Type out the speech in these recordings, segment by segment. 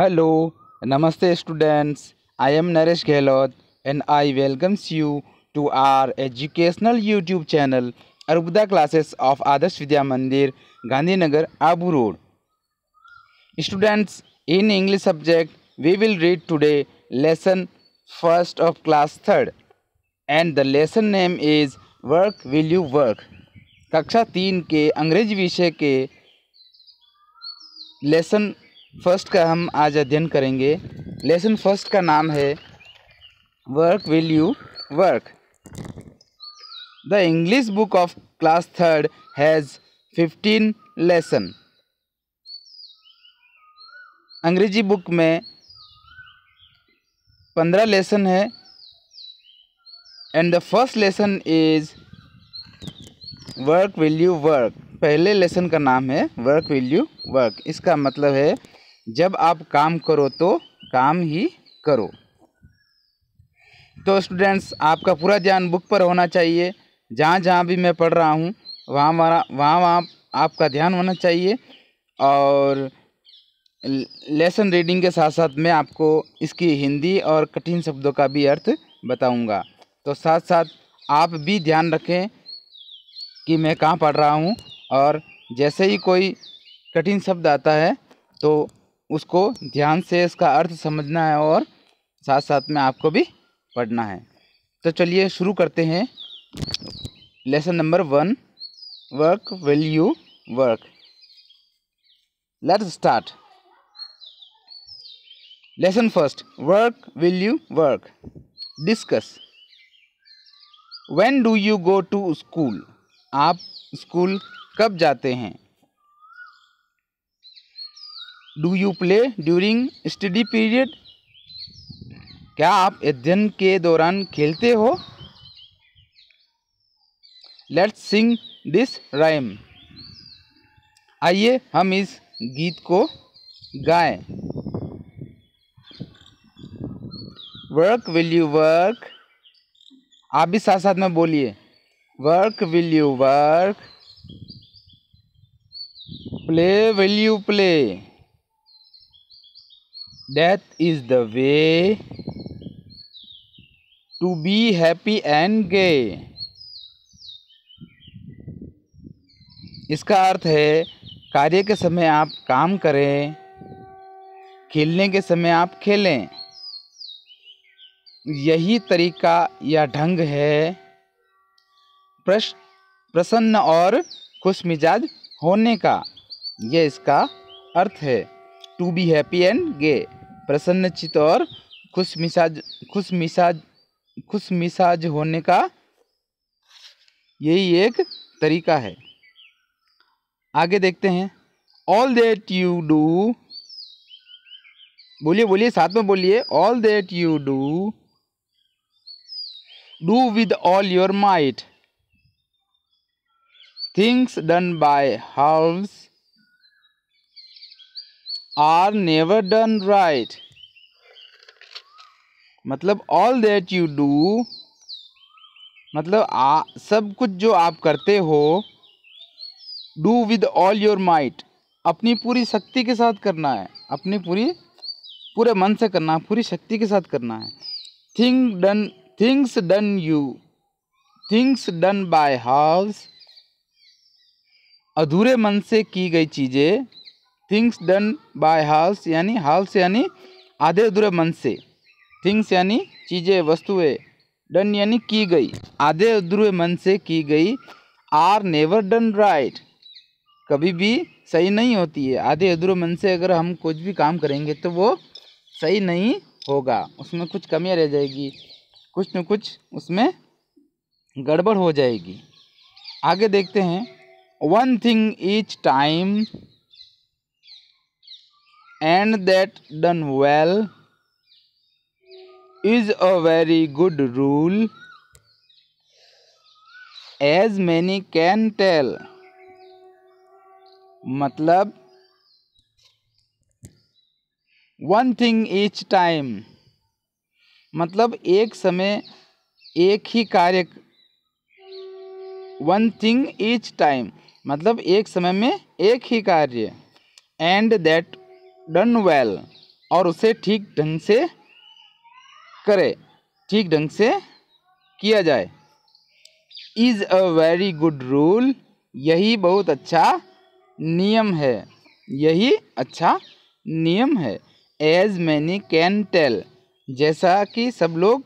Hello नमस्ते students I am Naresh Gehlot and I welcomes you to our educational YouTube channel Arbuda Classes of Adarsh Vidya Mandir Gandhinagar Abu Road students in English subject we will read today lesson first of class third and the lesson name is work will you work कक्षा तीन के अंग्रेजी विषय के lesson first का हम आज अध्ययन करेंगे लेसन फर्स्ट का नाम है work will you work the English book of class third has fifteen lesson अंग्रेजी बुक में पंद्रह लेसन है and the first lesson is work will you work पहले लेसन का नाम है वर्क विल यू वर्क इसका मतलब है जब आप काम करो तो काम ही करो तो स्टूडेंट्स आपका पूरा ध्यान बुक पर होना चाहिए जहाँ जहाँ भी मैं पढ़ रहा हूँ वहाँ वहाँ वहाँ वहाँ आपका ध्यान होना चाहिए और लेसन रीडिंग के साथ साथ मैं आपको इसकी हिंदी और कठिन शब्दों का भी अर्थ बताऊंगा तो साथ साथ आप भी ध्यान रखें कि मैं कहाँ पढ़ रहा हूँ और जैसे ही कोई कठिन शब्द आता है तो उसको ध्यान से इसका अर्थ समझना है और साथ साथ में आपको भी पढ़ना है तो चलिए शुरू करते हैं lesson number one work will you work let's start lesson first work will you work discuss when do you go to school आप स्कूल कब जाते हैं do you play during study period क्या आप अध्ययन के दौरान खेलते हो लेट्स सिंग दिस राइम आइए हम इस गीत को गाएं वर्क विल यू वर्क आप भी साथ साथ में बोलिए work will you work play will you play That is the way to be happy and gay. इसका अर्थ है कार्य के समय आप काम करें खेलने के समय आप खेलें यही तरीका या ढंग है प्रसन्न और खुश मिजाज होने का यह इसका अर्थ है to be happy and gay प्रसन्नचित और खुश मिजाज खुश मिजाज खुश मिजाज होने का यही एक तरीका है आगे देखते हैं ऑल दैट यू डू बोलिए बोलिए साथ में बोलिए all that you do do with all your might things done by halves are never done right मतलब ऑल दैट यू डू मतलब आ, सब कुछ जो आप करते हो do with all your might अपनी पूरी शक्ति के साथ करना है अपनी पूरी पूरे मन से करना है पूरी शक्ति के साथ करना है thing done things done you things done by halves अधूरे मन से की गई चीज़ें थिंग्स डन बाय हाल्स यानी हाल्स यानी आधे अधूरे मन से थिंग्स यानी चीज़ें वस्तुएं डन यानी की गई आधे अधूरे मन से की गई आर नेवर डन राइट कभी भी सही नहीं होती है आधे अधूरे मन से अगर हम कुछ भी काम करेंगे तो वो सही नहीं होगा उसमें कुछ कमियाँ रह जाएगी कुछ न कुछ उसमें गड़बड़ हो जाएगी आगे देखते हैं one thing each time and that done well is a very good rule as many can tell matlab one thing each time matlab ek samay ek hi karya one thing each time मतलब एक समय में एक ही कार्य and that done well और उसे ठीक ढंग से करे ठीक ढंग से किया जाए is a very good rule यही बहुत अच्छा नियम है यही अच्छा नियम है एज मैनी कैन टेल जैसा कि सब लोग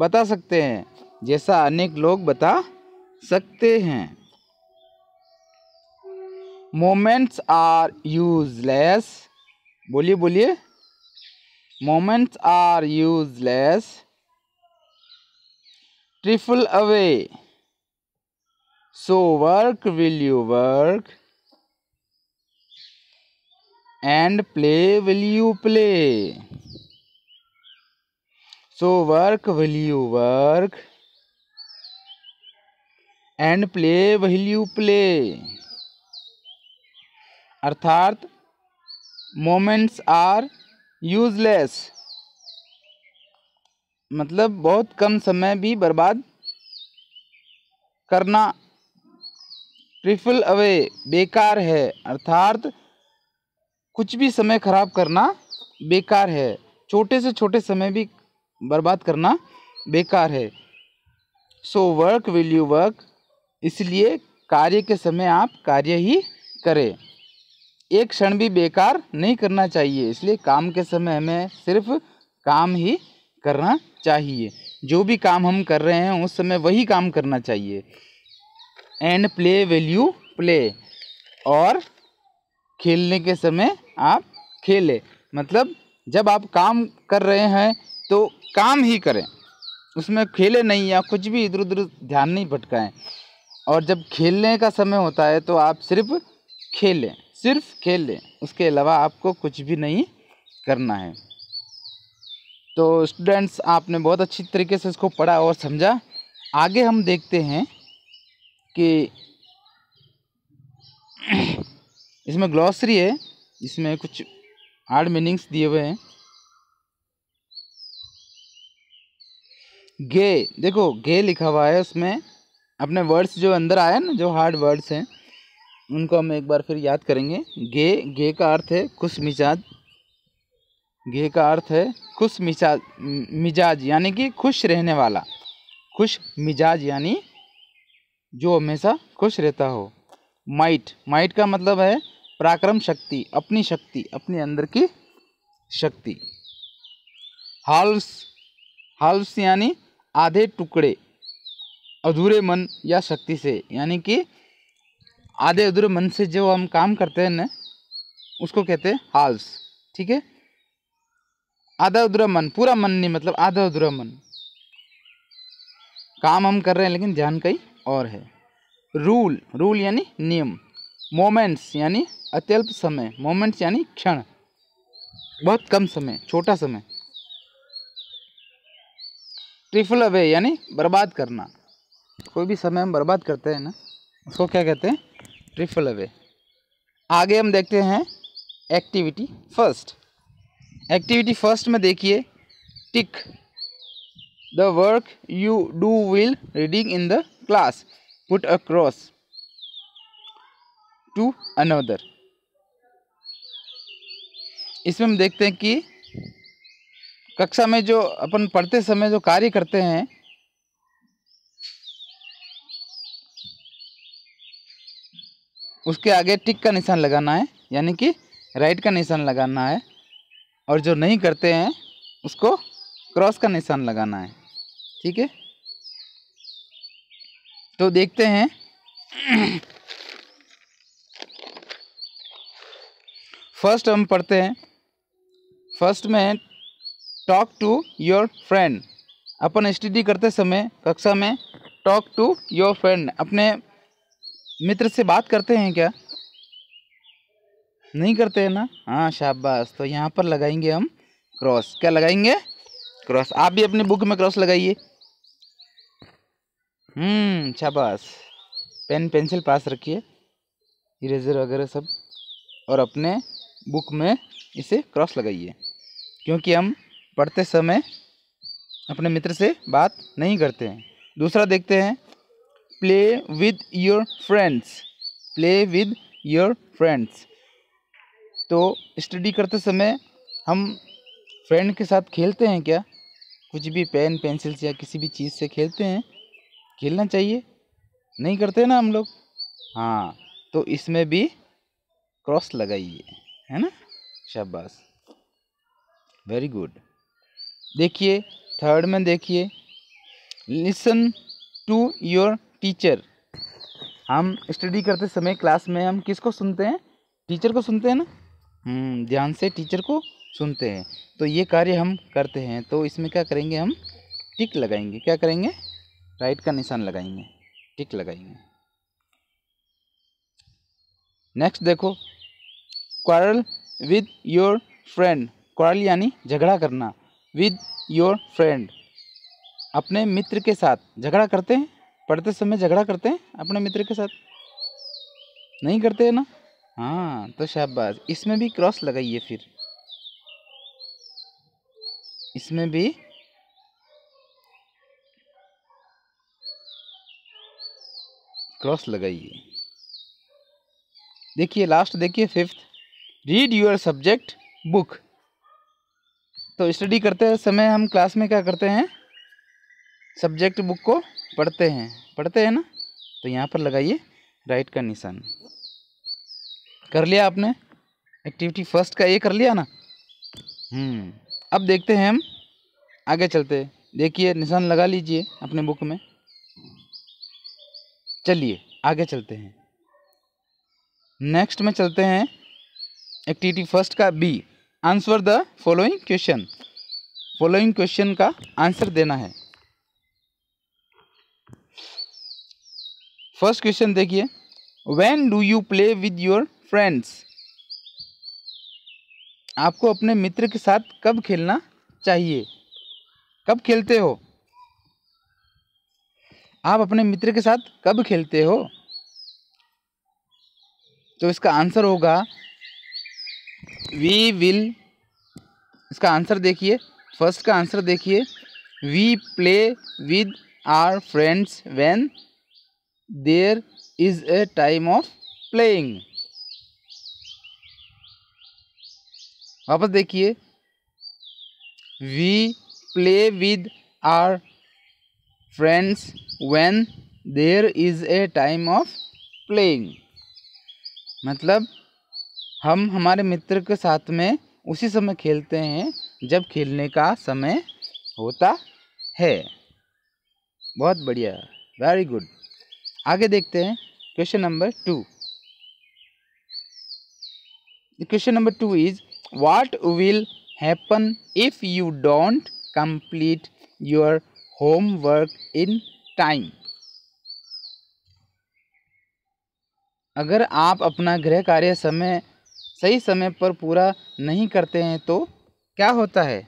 बता सकते हैं जैसा अनेक लोग बता सकते हैं मोमेंट्स आर यूजलेस बोलिए बोलिए moments are useless trifle away so work will you work and play will you play so work will you work and play will you play अर्थात मोमेंट्स आर यूजलेस मतलब बहुत कम समय भी बर्बाद करना trifle away बेकार है अर्थात कुछ भी समय खराब करना बेकार है छोटे से छोटे समय भी बर्बाद करना बेकार है so work will you work इसलिए कार्य के समय आप कार्य ही करें एक क्षण भी बेकार नहीं करना चाहिए इसलिए काम के समय हमें सिर्फ काम ही करना चाहिए जो भी काम हम कर रहे हैं उस समय वही काम करना चाहिए एंड प्ले वैल्यू प्ले और खेलने के समय आप खेलें मतलब जब आप काम कर रहे हैं तो काम ही करें उसमें खेले नहीं या कुछ भी इधर उधर ध्यान नहीं भटकाएं और जब खेलने का समय होता है तो आप सिर्फ खेलें सिर्फ खेल लें उसके अलावा आपको कुछ भी नहीं करना है तो स्टूडेंट्स आपने बहुत अच्छी तरीके से इसको पढ़ा और समझा आगे हम देखते हैं कि इसमें ग्लॉसरी है इसमें कुछ हार्ड मीनिंग्स दिए हुए हैं गे देखो गे लिखा हुआ है उसमें अपने वर्ड्स जो अंदर आए ना जो हार्ड वर्ड्स हैं उनको हम एक बार फिर याद करेंगे गे गे का अर्थ है खुश मिजाज गे का अर्थ है खुश मिजाज मिजाज यानी कि खुश रहने वाला खुश मिजाज यानी जो हमेशा खुश रहता हो माइट माइट का मतलब है पराक्रम शक्ति अपनी शक्ति अपने अंदर की शक्ति हाल्स हाल्स यानी आधे टुकड़े अधूरे मन या शक्ति से यानी कि आधे अधूरे मन से जो हम काम करते हैं ना उसको कहते हैं हाल्स ठीक है आधा अधूरा मन पूरा मन नहीं मतलब आधा अधूरा मन काम हम कर रहे हैं लेकिन ध्यान कहीं और है रूल रूल यानी नियम मोमेंट्स यानी अत्यल्प समय मोमेंट्स यानी क्षण बहुत कम समय छोटा समय ट्रिफल अवे यानी बर्बाद करना कोई भी समय हम बर्बाद करते हैं ना उसको क्या कहते हैं प्रिफल अवे आगे हम देखते हैं एक्टिविटी फर्स्ट एक्टिविटी फर्स्ट में देखिए tick the work you do while reading in the class put a cross to another इसमें हम देखते हैं कि कक्षा में जो अपन पढ़ते समय जो कार्य करते हैं उसके आगे टिक का निशान लगाना है यानी कि राइट का निशान लगाना है और जो नहीं करते हैं उसको क्रॉस का निशान लगाना है ठीक है तो देखते हैं फर्स्ट हम पढ़ते हैं फर्स्ट में टॉक टू योर फ्रेंड अपन स्टडी करते समय कक्षा में टॉक टू योर फ्रेंड अपने मित्र से बात करते हैं क्या नहीं करते हैं ना हाँ शाबाश तो यहाँ पर लगाएंगे हम क्रॉस क्या लगाएंगे क्रॉस आप भी अपनी बुक में क्रॉस लगाइए हम्म शाबाश पेन पेंसिल पास रखिए इरेजर वगैरह सब और अपने बुक में इसे क्रॉस लगाइए क्योंकि हम पढ़ते समय अपने मित्र से बात नहीं करते हैं दूसरा देखते हैं play with your friends play with your friends तो स्टडी करते समय हम फ्रेंड के साथ खेलते हैं क्या कुछ भी पेन पेंसिल या किसी भी चीज़ से खेलते हैं खेलना चाहिए नहीं करते ना हम लोग हाँ तो इसमें भी क्रॉस लगाइए है ना शाबाश वेरी गुड देखिए थर्ड में देखिए लिसन टू योर टीचर हम स्टडी करते समय क्लास में हम किसको सुनते हैं टीचर को सुनते हैं ना हम्म, ध्यान से टीचर को सुनते हैं तो ये कार्य हम करते हैं तो इसमें क्या करेंगे हम टिक लगाएंगे क्या करेंगे राइट का निशान लगाएंगे टिक लगाएंगे नेक्स्ट देखो quarrel with your friend quarrel यानी झगड़ा करना विद योर फ्रेंड अपने मित्र के साथ झगड़ा करते हैं पढ़ते समय झगड़ा करते हैं अपने मित्र के साथ नहीं करते हैं ना हाँ तो शाबाश इसमें भी क्रॉस लगाइए फिर इसमें भी क्रॉस लगाइए देखिए लास्ट देखिए fifth read your subject book तो स्टडी करते समय हम क्लास में क्या करते हैं सब्जेक्ट बुक को पढ़ते हैं पढ़ते हैं ना तो यहाँ पर लगाइए राइट का निशान कर लिया आपने एक्टिविटी फर्स्ट का ये कर लिया ना हम्म। अब देखते हैं हम आगे चलते देखिए निशान लगा लीजिए अपने बुक में चलिए आगे चलते हैं नेक्स्ट में चलते हैं एक्टिविटी फर्स्ट का B answer the following question following question का आंसर देना है फर्स्ट क्वेश्चन देखिए when do you play with your friends आपको अपने मित्र के साथ कब खेलना चाहिए कब खेलते हो आप अपने मित्र के साथ कब खेलते हो तो इसका आंसर होगा वी विल इसका आंसर देखिए फर्स्ट का आंसर देखिए we play with our friends when there is a time of playing वापस देखिए we play with our friends when there is a time of playing मतलब हम हमारे मित्र के साथ में उसी समय खेलते हैं जब खेलने का समय होता है बहुत बढ़िया वेरी गुड आगे देखते हैं question number two question number two is what will happen if you don't complete your homework in time अगर आप अपना गृह कार्य समय सही समय पर पूरा नहीं करते हैं तो क्या होता है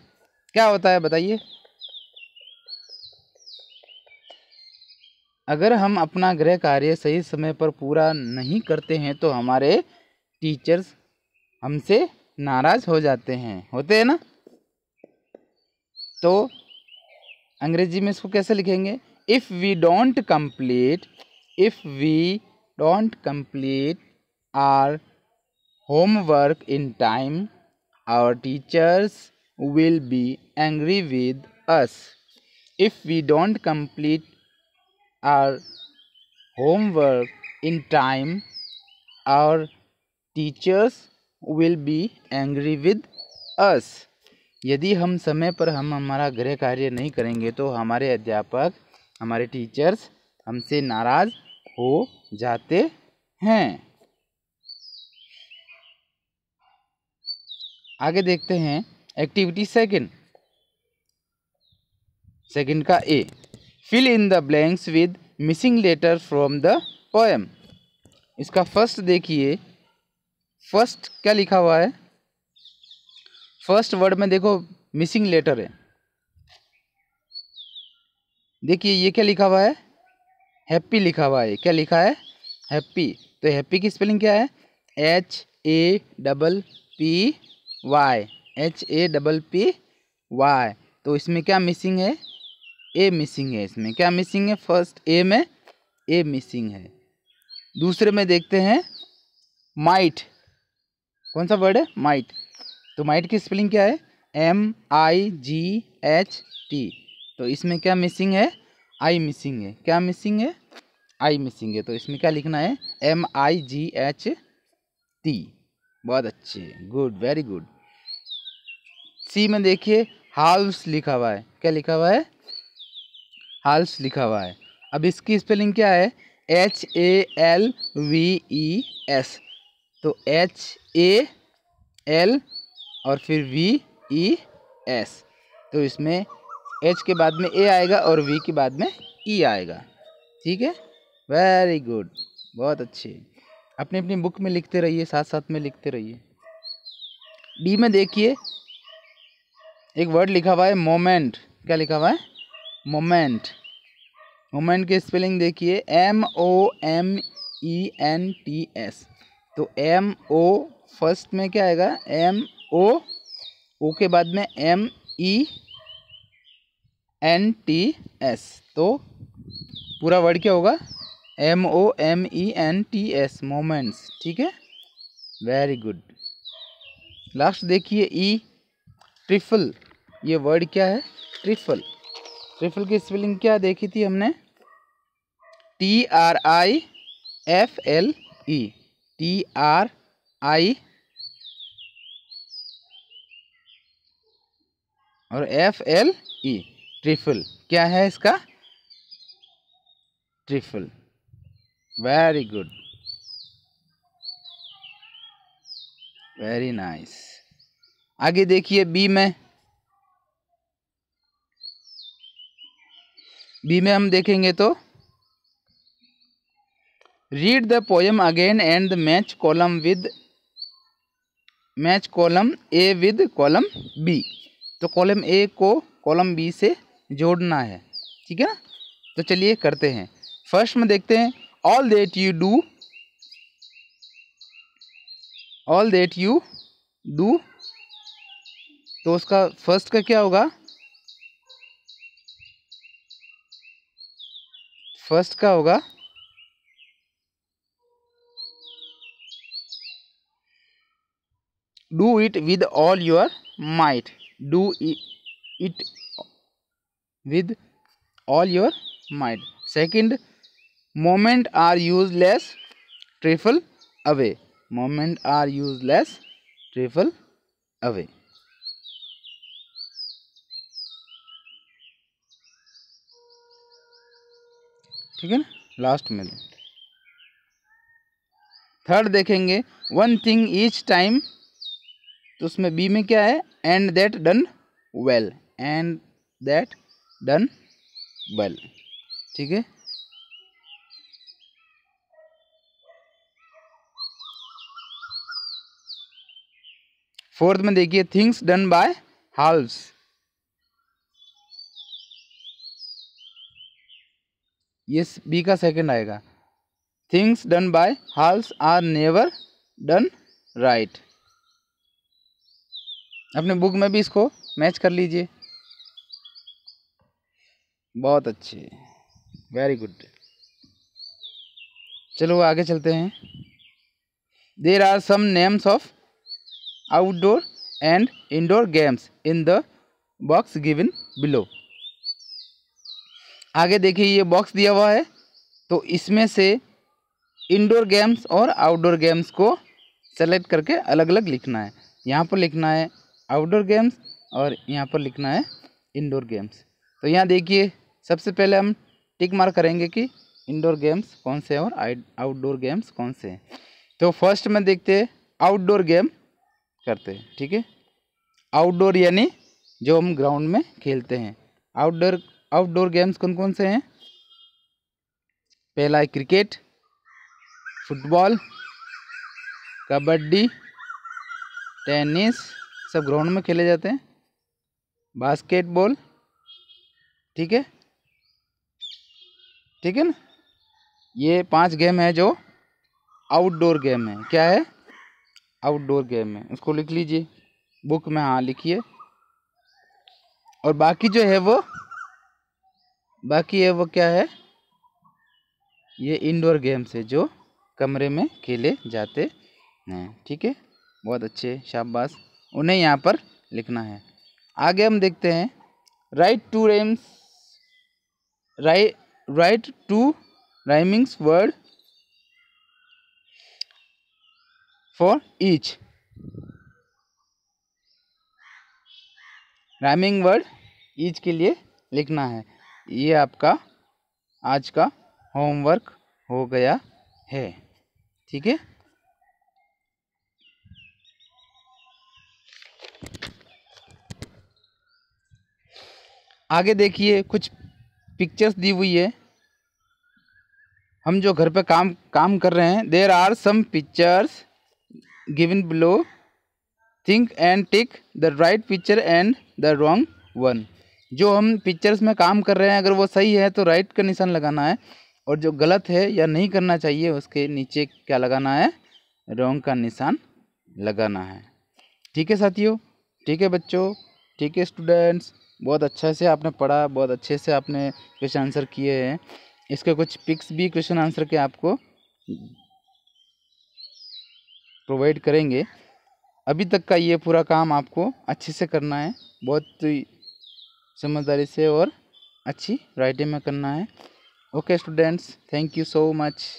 क्या होता है बताइए अगर हम अपना गृह कार्य सही समय पर पूरा नहीं करते हैं तो हमारे टीचर्स हमसे नाराज़ हो जाते हैं होते हैं ना तो अंग्रेजी में इसको कैसे लिखेंगे if we don't complete if we don't complete our homework in time our teachers will be angry with us if we don't complete our homework in time, our teachers will be angry with us यदि हम समय पर हम हमारा गृह कार्य नहीं करेंगे तो हमारे अध्यापक हमारे टीचर्स हमसे नाराज हो जाते हैं आगे देखते हैं एक्टिविटी सेकंड सेकंड का A fill in the blanks with missing letter from the poem इसका फर्स्ट देखिए फर्स्ट क्या लिखा हुआ है फर्स्ट वर्ड में देखो मिसिंग लेटर है देखिए ये क्या लिखा हुआ है हैप्पी लिखा हुआ है क्या लिखा है हैप्पी तो हैप्पी की स्पेलिंग क्या है H A double P Y H A double P Y तो इसमें क्या मिसिंग है ए मिसिंग है इसमें क्या मिसिंग है फर्स्ट ए में ए मिसिंग है दूसरे में देखते हैं माइट कौन सा वर्ड है माइट तो माइट की स्पेलिंग क्या है M I G H T तो इसमें क्या मिसिंग है आई मिसिंग है क्या मिसिंग है आई मिसिंग है तो इसमें क्या लिखना है M I G H T बहुत अच्छे गुड वेरी गुड सी में देखिए हाउस लिखा हुआ है क्या लिखा हुआ है हाल्स लिखा हुआ है अब इसकी स्पेलिंग क्या है H A L V E S तो एच ए एल और फिर वी ई एस तो इसमें एच के बाद में ए आएगा और वी के बाद में ई e आएगा ठीक है वेरी गुड बहुत अच्छे अपनी अपनी बुक में लिखते रहिए साथ साथ में लिखते रहिए डी में देखिए एक वर्ड लिखा हुआ है मोमेंट क्या लिखा हुआ है मोमेंट मोमेंट की स्पेलिंग देखिए M O M E N T S तो एम ओ फर्स्ट में क्या आएगा एम ओ ओ के बाद में M E N T S तो पूरा वर्ड क्या होगा M O M E N T S moments ठीक है वेरी गुड लास्ट देखिए ई ट्रिफल ये वर्ड क्या है ट्रिफल ट्रिफल की स्पेलिंग क्या देखी थी हमने T R I F L E T R I और एफ एल ई ट्रिफल क्या है इसका trifle very good very nice आगे देखिए बी में बी में हम देखेंगे तो read the poem again and the match column with match column A with column B तो कॉलम ए को कॉलम बी से जोड़ना है ठीक है ना तो चलिए करते हैं फर्स्ट में देखते हैं all that you do all that you do तो उसका फर्स्ट का क्या होगा फर्स्ट का होगा do it with all your might do it with all your might second moment are useless trifle away moment are useless trifle away ठीक है ना लास्ट में थर्ड देखेंगे वन थिंग ईच टाइम तो उसमें बी में क्या है and that done well and that done well ठीक है फोर्थ में देखिए थिंग्स डन बाय हाल्व्स ये बी का सेकंड आएगा things done by halves are never done right अपने बुक में भी इसको मैच कर लीजिए बहुत अच्छे वेरी गुड चलो आगे चलते हैं there are some names of outdoor and indoor games in the box given below आगे देखिए ये बॉक्स दिया हुआ है तो इसमें से इंडोर गेम्स और आउटडोर गेम्स को सेलेक्ट करके अलग अलग लिखना है यहाँ पर लिखना है आउटडोर गेम्स और यहाँ पर लिखना है इंडोर गेम्स तो यहाँ देखिए सबसे पहले हम टिक मार करेंगे कि इंडोर गेम्स कौन से हैं और आउटडोर गेम्स कौन से हैं तो फर्स्ट में देखते हैं आउटडोर गेम करते हैं ठीक है आउटडोर यानी जो हम ग्राउंड में खेलते हैं आउटडोर आउटडोर गेम्स कौन कौन से हैं पहला है क्रिकेट फुटबॉल कबड्डी टेनिस सब ग्राउंड में खेले जाते हैं बास्केटबॉल ठीक है ठीक है ना ये पांच गेम है जो आउटडोर गेम है क्या है आउटडोर गेम है उसको लिख लीजिए बुक में हाँ लिखिए और बाकी जो है वो बाकी ये वो क्या है ये इंडोर गेम्स है जो कमरे में खेले जाते हैं ठीक है बहुत अच्छे शाबाश उन्हें यहाँ पर लिखना है आगे हम देखते हैं write two rhymes write write two rhymings word for each rhyming word each के लिए लिखना है ये आपका आज का होमवर्क हो गया है ठीक है आगे देखिए कुछ पिक्चर्स दी हुई है हम जो घर पे काम काम कर रहे हैं there are some pictures given below think and tick the right picture and the wrong one जो हम पिक्चर्स में काम कर रहे हैं अगर वो सही है तो राइट का निशान लगाना है और जो गलत है या नहीं करना चाहिए उसके नीचे क्या लगाना है रॉन्ग का निशान लगाना है ठीक है साथियों ठीक है बच्चों ठीक है स्टूडेंट्स बहुत अच्छे से आपने पढ़ा बहुत अच्छे से आपने क्वेश्चन आंसर किए हैं इसके कुछ पिक्स भी क्वेश्चन आंसर के आपको प्रोवाइड करेंगे अभी तक का ये पूरा काम आपको अच्छे से करना है बहुत समझदारी से और अच्छी राइटिंग में करना है okay students thank you so much